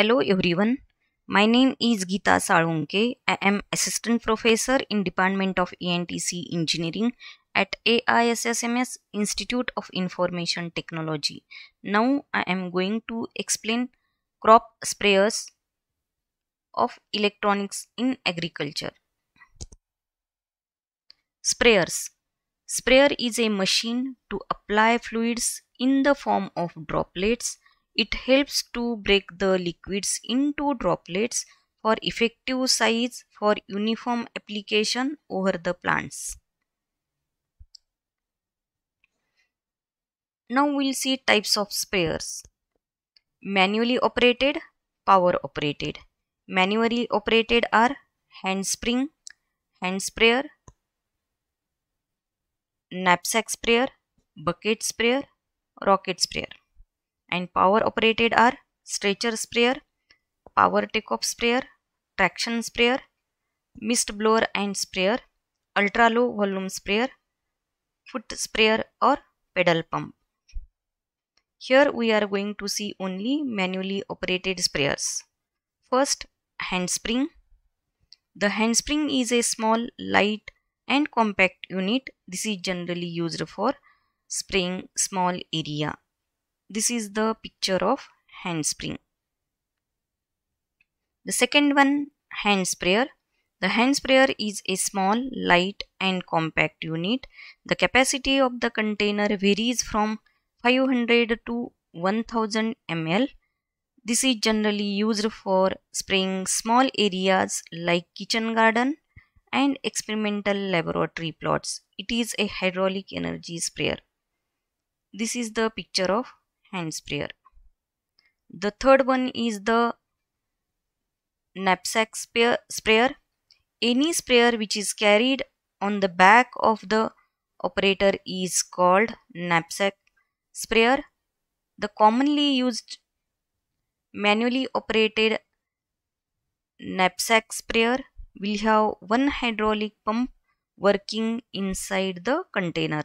Hello everyone. My name is Geeta Salunke. I am assistant professor in Department of ENTC Engineering at AISSMS Institute of Information Technology. Now I am going to explain crop sprayers of electronics in agriculture. Sprayers Sprayer is a machine to apply fluids in the form of droplets it helps to break the liquids into droplets for effective size for uniform application over the plants. Now we'll see types of sprayers. Manually operated, power operated. Manually operated are hand spring, hand sprayer, knapsack sprayer, bucket sprayer, rocket sprayer and power operated are stretcher sprayer, power takeoff sprayer, traction sprayer, mist blower and sprayer, ultra low volume sprayer, foot sprayer or pedal pump. Here we are going to see only manually operated sprayers. First, handspring. The handspring is a small, light and compact unit. This is generally used for spraying small area this is the picture of handspring. The second one hand sprayer. The hand sprayer is a small, light and compact unit. The capacity of the container varies from 500 to 1000 ml. This is generally used for spraying small areas like kitchen garden and experimental laboratory plots. It is a hydraulic energy sprayer. This is the picture of hand sprayer. The third one is the knapsack sprayer. Any sprayer which is carried on the back of the operator is called knapsack sprayer. The commonly used manually operated knapsack sprayer will have one hydraulic pump working inside the container.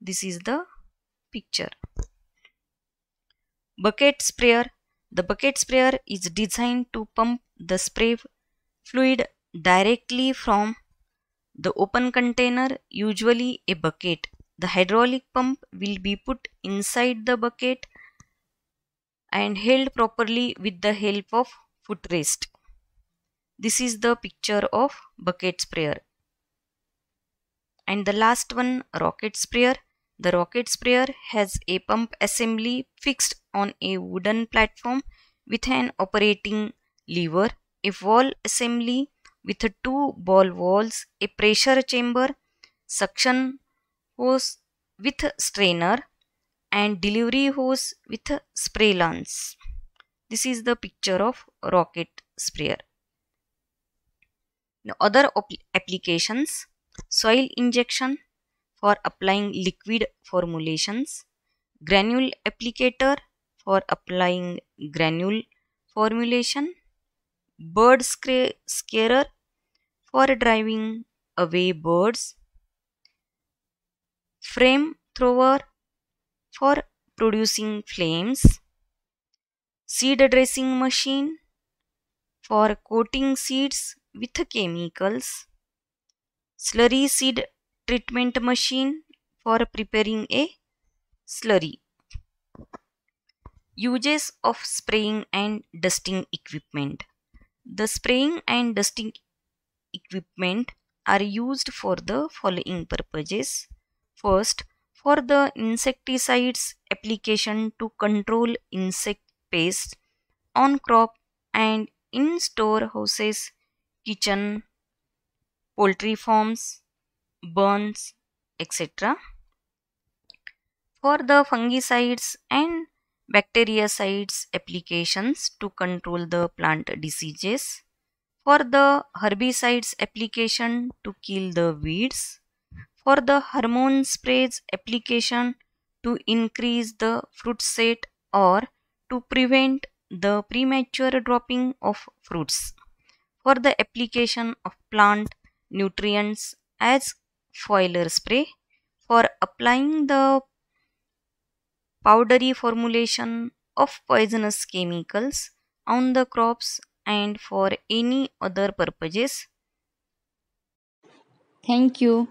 This is the picture. Bucket sprayer. The bucket sprayer is designed to pump the spray fluid directly from the open container, usually a bucket. The hydraulic pump will be put inside the bucket and held properly with the help of footrest. This is the picture of bucket sprayer. And the last one, rocket sprayer. The rocket sprayer has a pump assembly fixed on a wooden platform with an operating lever, a wall assembly with two ball valves, a pressure chamber, suction hose with strainer and delivery hose with spray lance. This is the picture of rocket sprayer. The other applications soil injection for applying liquid formulations, granule applicator for applying granule formulation, bird scarer for driving away birds, frame thrower for producing flames, seed dressing machine for coating seeds with chemicals, slurry seed treatment machine for preparing a slurry. Uses of spraying and dusting equipment. The spraying and dusting equipment are used for the following purposes. First, for the insecticides application to control insect pests on crop and in storehouses, kitchen, poultry farms, burns, etc. For the fungicides and bactericides applications to control the plant diseases. For the herbicides application to kill the weeds. For the hormone sprays application to increase the fruit set or to prevent the premature dropping of fruits. For the application of plant nutrients as foiler spray for applying the powdery formulation of poisonous chemicals on the crops and for any other purposes. Thank you.